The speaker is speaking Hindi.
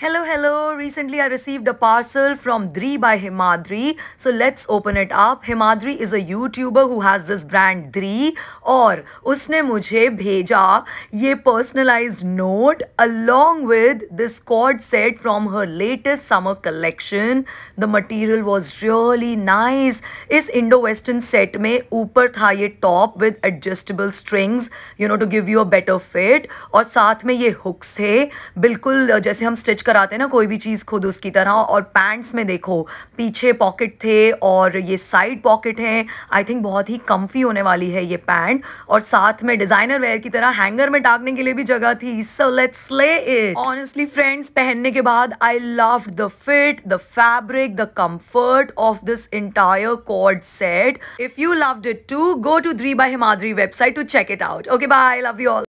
Hello, hello. Recently I received a parcel from Dri by Himadri. So let's open it up. Himadri is a YouTuber who has this brand Dri और usne mujhe bheja ye personalized note along with this cord set from her latest summer collection. The material was really nice. Is Indo-Western set में ऊपर tha ye top with adjustable strings, you know, to give you a better fit. Or saath में ye hooks है बिल्कुल jaise हम stitch कराते ना कोई भी चीज़ खुद उसकी तरह और पैंट्स में देखो पीछे पॉकेट थे और ये साइड पॉकेट हैं आई थिंक बहुत ही कम्फी होने वाली है ये पैंट और साथ में डिज़ाइनर वेयर की तरह हैंगर में टांगने के लिए भी जगह थी so let's lay it honestly friends पहनने के बाद I love the fit the fabric the comfort of this entire cord set if you loved it to go to three 3 Himadri website to check it out okay bye I love you all